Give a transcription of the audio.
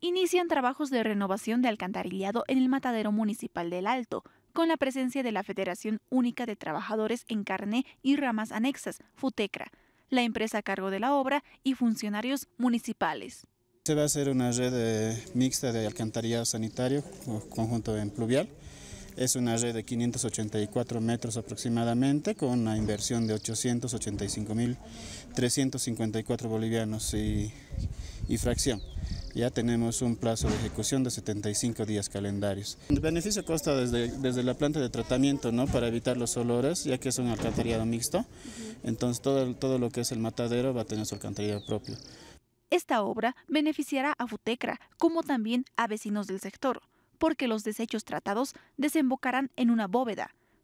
inician trabajos de renovación de alcantarillado en el matadero municipal del Alto, con la presencia de la Federación Única de Trabajadores en Carné y Ramas Anexas, FUTECRA, la empresa a cargo de la obra y funcionarios municipales. Se va a hacer una red eh, mixta de alcantarillado sanitario, conjunto en pluvial. Es una red de 584 metros aproximadamente con una inversión de 885.354 bolivianos y fracción ya tenemos un plazo de ejecución de 75 días calendarios. El beneficio consta desde, la planta de tratamiento, ¿no? Para evitar los olores, ya que es un alcantarillado mixto, entonces todo, todo lo que es el matadero va a tener su alcantarillado propio. Esta obra beneficiará a Futecra, como también a vecinos del sector, porque los desechos tratados desembocarán en una bóveda,